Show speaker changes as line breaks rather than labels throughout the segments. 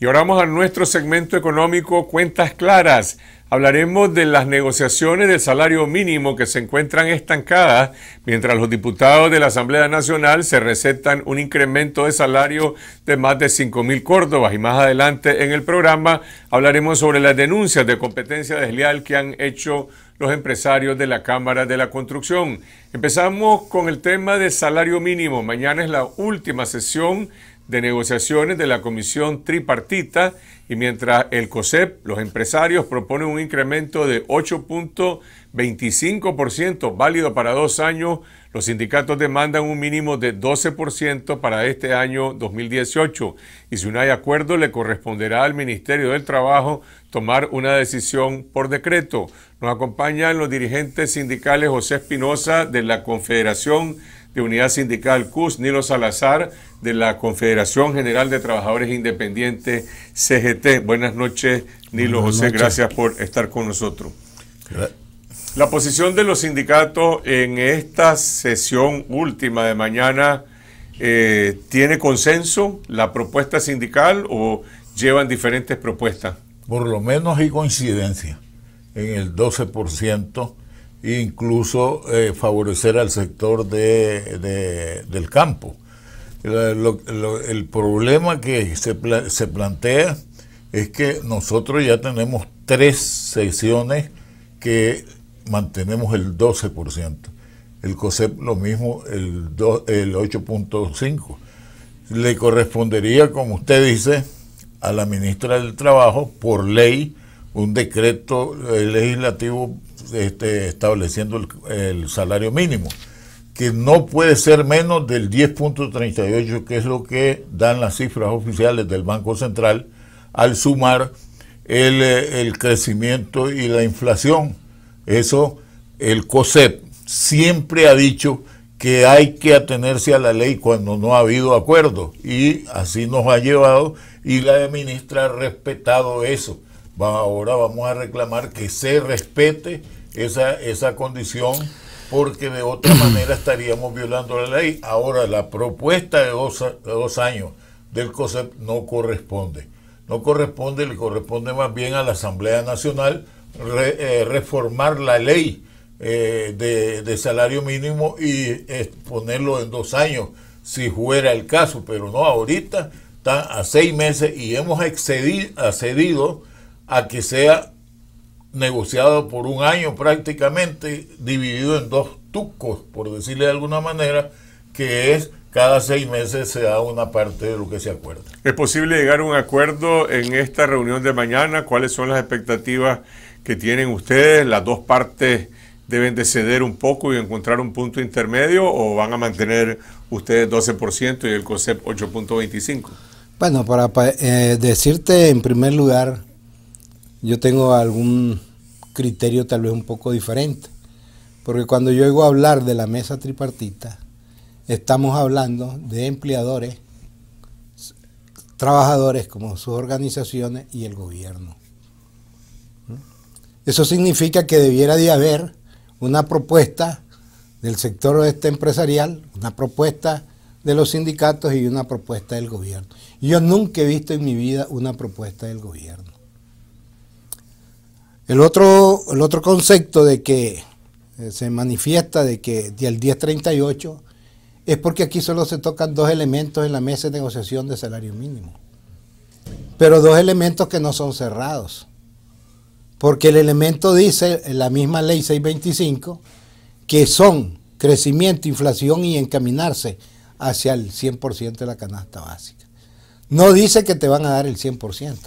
Y ahora vamos a nuestro segmento económico Cuentas Claras. Hablaremos de las negociaciones del salario mínimo que se encuentran estancadas mientras los diputados de la Asamblea Nacional se recetan un incremento de salario de más de 5.000 córdobas. Y más adelante en el programa hablaremos sobre las denuncias de competencia desleal que han hecho los empresarios de la Cámara de la Construcción. Empezamos con el tema de salario mínimo. Mañana es la última sesión de negociaciones de la comisión tripartita y mientras el COSEP, los empresarios proponen un incremento de 8.25% válido para dos años, los sindicatos demandan un mínimo de 12% para este año 2018 y si no hay acuerdo le corresponderá al Ministerio del Trabajo tomar una decisión por decreto. Nos acompañan los dirigentes sindicales José Espinosa de la Confederación de Unidad Sindical CUS, Nilo Salazar, de la Confederación General de Trabajadores Independientes, CGT. Buenas noches, Nilo José, gracias por estar con nosotros. La posición de los sindicatos en esta sesión última de mañana eh, tiene consenso la propuesta sindical o llevan diferentes propuestas?
Por lo menos hay coincidencia en el 12% incluso eh, favorecer al sector de, del campo. el problema que se, plantea es que nosotros ya tenemos tres sesiones que mantenemos el 12%. El COSEP lo mismo, el, el 8.5%. Le correspondería, como usted dice, a la ministra del Trabajo, por ley, un decreto eh, legislativo estableciendo el, salario mínimo, que no puede ser menos del 10.38, que es lo que dan las cifras oficiales del Banco Central, al sumar eh, el, crecimiento y la inflación. Eso, el COSEP siempre ha dicho que hay que atenerse a la ley cuando no ha habido acuerdo. Y así nos ha llevado y la ministra ha respetado eso. ahora vamos a reclamar que se respete esa, condición porque de otra manera estaríamos violando la ley. Ahora, la propuesta de dos, años del COSEP no corresponde. No corresponde, le corresponde más bien a la Asamblea Nacional eh, reformar la ley eh, de, salario mínimo y ponerlo en dos años, si fuera el caso, pero no ahorita, está a seis meses y hemos accedido, accedido a que sea negociado por un año prácticamente, dividido en dos tucos, por decirle de alguna manera, que es cada seis meses se da una parte de lo que se acuerda.
¿Es posible llegar a un acuerdo en esta reunión de mañana? ¿Cuáles son las expectativas que tienen ustedes? ¿Las dos partes deben de ceder un poco y encontrar un punto intermedio o van a mantener ustedes 12% y el COSEP 8.25?
Bueno, para eh, decirte en primer lugar yo tengo algún criterio tal vez un poco diferente. Porque cuando yo oigo hablar de la mesa tripartita, estamos hablando de empleadores, trabajadores como sus organizaciones y el gobierno. Eso significa que debiera de haber una propuesta del sector este empresarial, una propuesta de los sindicatos y una propuesta del gobierno. Yo nunca he visto en mi vida una propuesta del gobierno. El otro, el otro concepto de que eh, se manifiesta de que del 1038 es porque aquí solo se tocan dos elementos en la mesa de negociación de salario mínimo. Pero dos elementos que no son cerrados. Porque el elemento dice, en la misma ley 625, que son crecimiento, inflación y encaminarse hacia el 100% de la canasta básica. No dice que te van a dar el 100%.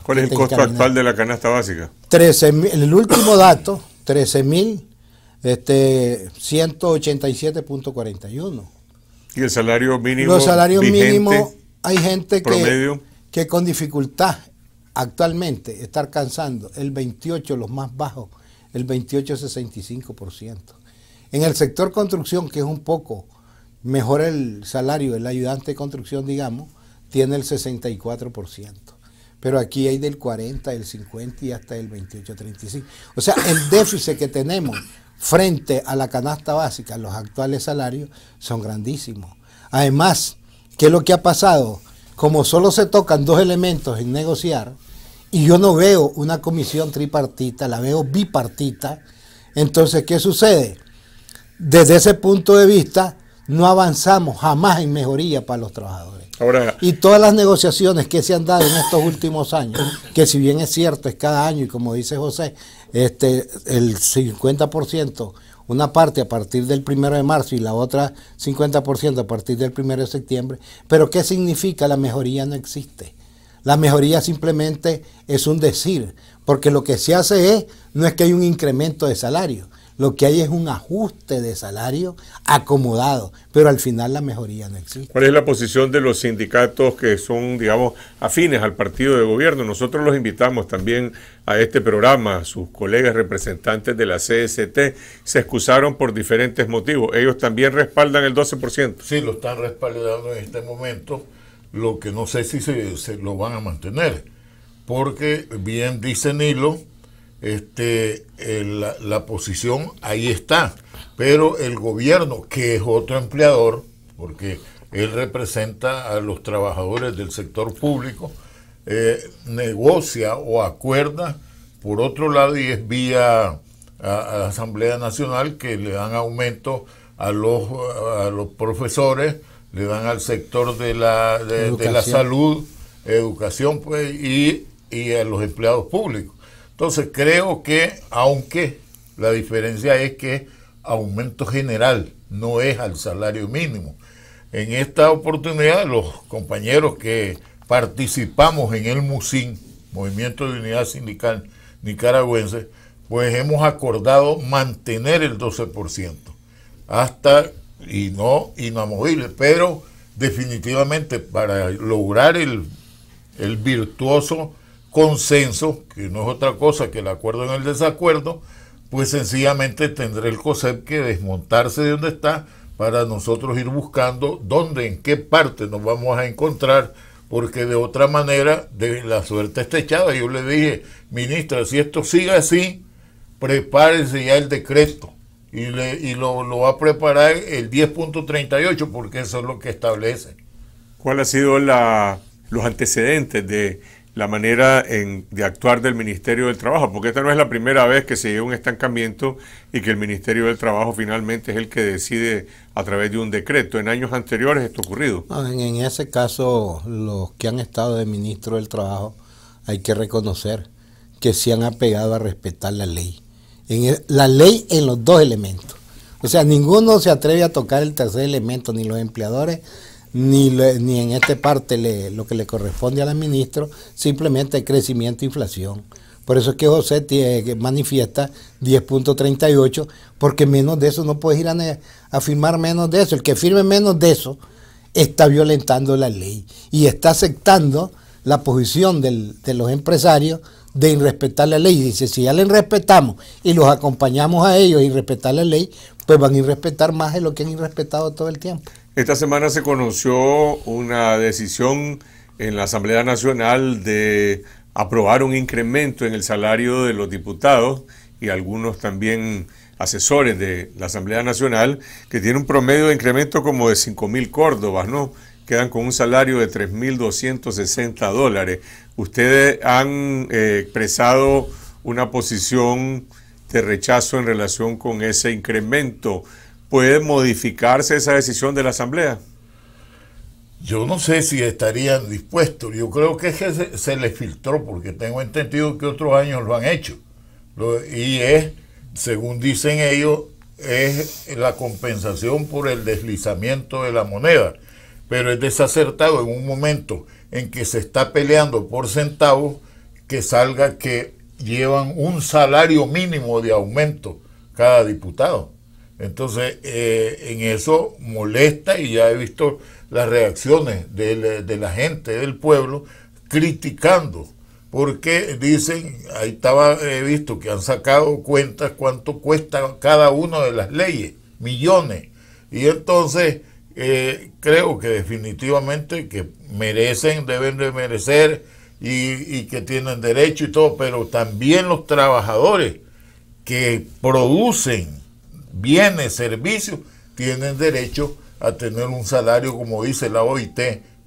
¿Cuál es el costo actual
de la canasta básica?
el último dato, 13.187.41. Este,
¿Y el salario mínimo? Los salarios mínimos,
hay gente que, que con dificultad actualmente está alcanzando el 28, los más bajos, el 28,65%. En el sector construcción, que es un poco mejor el salario del ayudante de construcción, digamos, tiene el 64%, pero aquí hay del 40, del 50 y hasta el 28-35. O sea, el déficit que tenemos frente a la canasta básica, los actuales salarios, son grandísimos. Además, ¿qué es lo que ha pasado? Como solo se tocan dos elementos en negociar, y yo no veo una comisión tripartita, la veo bipartita, entonces, ¿qué sucede? Desde ese punto de vista, no avanzamos jamás en mejoría para los trabajadores y todas las negociaciones que se han dado en estos últimos años, que si bien es cierto, es cada año y como dice José, este, el 50%, una parte a partir del primero de marzo y la otra 50% a partir del primero de septiembre, pero ¿qué significa? La mejoría no existe. La mejoría simplemente es un decir, porque lo que se hace es, no es que hay un incremento de salario, lo que hay es un ajuste de salario acomodado, pero al final la mejoría no existe.
¿Cuál es la posición de los sindicatos que son, digamos, afines al partido de gobierno? Nosotros los invitamos también a este programa, sus colegas representantes de la CST se excusaron por diferentes motivos. Ellos también respaldan el 12%. Sí, lo
están respaldando en este momento, lo que no sé si se, lo van a mantener, porque bien dice Nilo este, eh, la, posición ahí está. Pero el gobierno, que es otro empleador, porque él representa a los trabajadores del sector público, eh, negocia o acuerda, por otro lado, y es vía a, Asamblea Nacional, que le dan aumento a los, a los profesores, le dan al sector de la, la salud, educación, pues, y a los empleados públicos. Entonces creo que, aunque la diferencia es que aumento general, no es al salario mínimo. En esta oportunidad, los compañeros que participamos en el MUSIN, Movimiento de Unidad Sindical Nicaragüense, pues hemos acordado mantener el 12% hasta y no inamovible, pero definitivamente para lograr el, el virtuoso consenso, que no es otra cosa que el acuerdo en el desacuerdo, pues sencillamente tendrá el COSEP que desmontarse de donde está para nosotros ir buscando dónde, en qué parte nos vamos a encontrar, porque de otra manera de la suerte está echada. Yo le dije, ministra, si esto sigue así, prepárense ya el decreto y, le, lo, lo, va a preparar el 10.38 porque eso es lo que establece.
¿Cuál ha sido la, los antecedentes de la manera de actuar del Ministerio del Trabajo, porque esta no es la primera vez que se lleva un estancamiento y que el Ministerio del Trabajo finalmente es el que decide a través de un decreto. En años anteriores esto ha ocurrido.
En, ese caso, los que han estado de ministro del Trabajo hay que reconocer que se han apegado a respetar la ley. En la ley en los dos elementos. O sea, ninguno se atreve a tocar el tercer elemento, ni los empleadores, ni, ni en esta parte lo que le corresponde al ministro simplemente crecimiento e inflación. Por eso es que José manifiesta 10.38, porque menos de eso no puedes ir a, firmar menos de eso. El que firme menos de eso está violentando la ley y está aceptando la posición de los empresarios de irrespetar la ley. Dice, si ya le respetamos y los acompañamos a ellos y respetar la ley, pues van a irrespetar más de lo que han irrespetado todo el tiempo.
Esta semana se conoció una decisión en la Asamblea Nacional de aprobar un incremento en el salario de los diputados y algunos también asesores de la Asamblea Nacional, que tiene un promedio de incremento como de 5.000 córdobas, ¿no? Quedan con un salario de 3.260 dólares. Ustedes han eh, expresado una posición de rechazo en relación con ese incremento puede modificarse esa decisión de la Asamblea? Yo
no sé si estarían dispuestos. Yo creo que, se, les filtró, porque tengo entendido que otros años lo han hecho. y es, según dicen ellos, es la compensación por el deslizamiento de la moneda. Pero es desacertado en un momento en que se está peleando por centavos que salga que llevan un salario mínimo de aumento cada diputado. Entonces, eh, en eso molesta y ya he visto las reacciones de la, gente, del pueblo, criticando, porque dicen, ahí estaba, he visto que han sacado cuentas cuánto cuesta cada una de las leyes, millones. Y entonces, eh, creo que definitivamente que merecen, deben de merecer y que tienen derecho y todo, pero también los trabajadores que producen bienes, servicios, tienen derecho a tener un salario, como dice la OIT,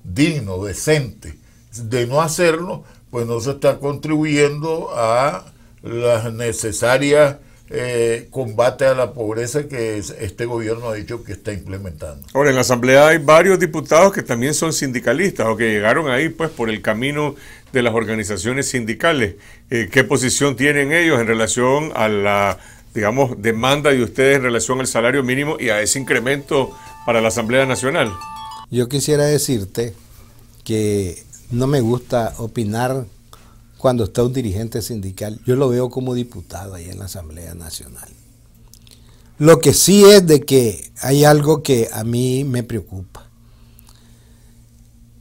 digno, decente. De no hacerlo, pues no se está contribuyendo a las necesarias eh, combate a la pobreza que este gobierno ha dicho que está implementando.
Ahora, en la Asamblea hay varios diputados que también son sindicalistas o que llegaron ahí pues por el camino de las organizaciones sindicales. Eh, ¿Qué posición tienen ellos en relación a la digamos, demanda de ustedes en relación al salario mínimo y a ese incremento para la Asamblea Nacional?
Yo quisiera decirte que no me gusta opinar cuando está un dirigente sindical. Yo lo veo como diputado ahí en la Asamblea Nacional. Lo que sí es de que hay algo que a mí me preocupa.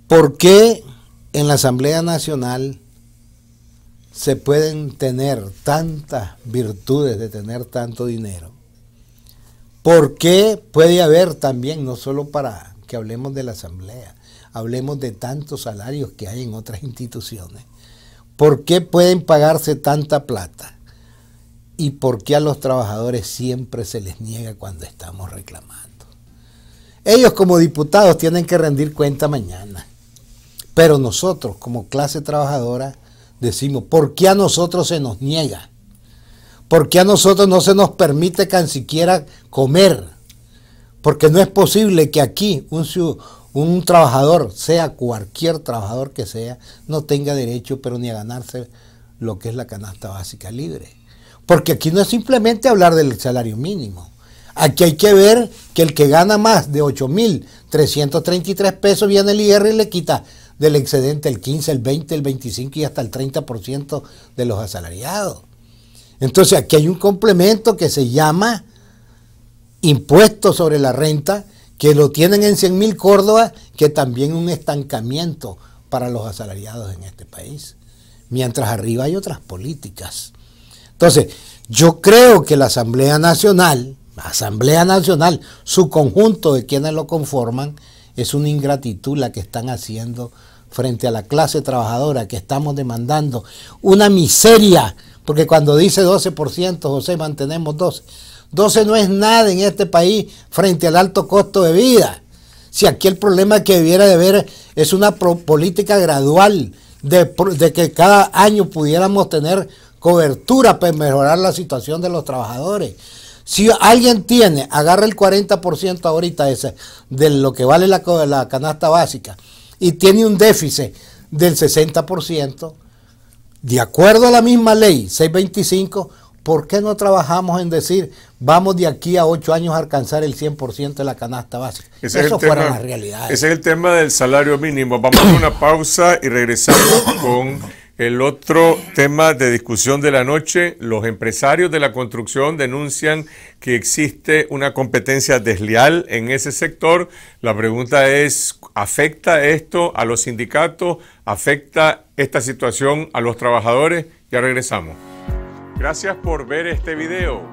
¿Por qué en la Asamblea Nacional se pueden tener tantas virtudes de tener tanto dinero? ¿Por qué puede haber también, no solo para que hablemos de la asamblea, hablemos de tantos salarios que hay en otras instituciones? ¿Por qué pueden pagarse tanta plata? ¿Y por qué a los trabajadores siempre se les niega cuando estamos reclamando? Ellos como diputados tienen que rendir cuenta mañana, pero nosotros como clase trabajadora decimos, ¿por qué a nosotros se nos niega? ¿Por qué a nosotros no se nos permite tan siquiera comer? Porque no es posible que aquí un, trabajador, sea cualquier trabajador que sea, no tenga derecho, pero ni a ganarse lo que es la canasta básica libre. Porque aquí no es simplemente hablar del salario mínimo. Aquí hay que ver que el que gana más de 8.333 pesos viene el IR y le quita del excedente el 15, el 20, el 25 y hasta el 30% de los asalariados. Entonces aquí hay un complemento que se llama impuesto sobre la renta, que lo tienen en 100.000 mil que también un estancamiento para los asalariados en este país. Mientras arriba hay otras políticas. Entonces, yo creo que la Asamblea Nacional, la Asamblea Nacional, su conjunto de quienes lo conforman, es una ingratitud la que están haciendo frente a la clase trabajadora que estamos demandando. Una miseria, porque cuando dice 12%, José, mantenemos 12. 12 no es nada en este país frente al alto costo de vida. Si aquí el problema que debiera de ver es una política gradual de, de que cada año pudiéramos tener cobertura para mejorar la situación de los trabajadores. Si alguien tiene, agarra el 40% ahorita ese, de lo que vale la, canasta básica y tiene un déficit del 60%, de acuerdo a la misma ley 625, ¿por qué no trabajamos en decir vamos de aquí a 8 años a alcanzar el 100% de la canasta básica? Eso fuera la realidad. Ese
es el tema del salario mínimo. Vamos a una pausa y regresamos con el otro tema de discusión de la noche, los empresarios de la construcción denuncian que existe una competencia desleal en ese sector. La pregunta es, ¿afecta esto a los sindicatos? ¿Afecta esta situación a los trabajadores? Ya regresamos. Gracias por ver este video.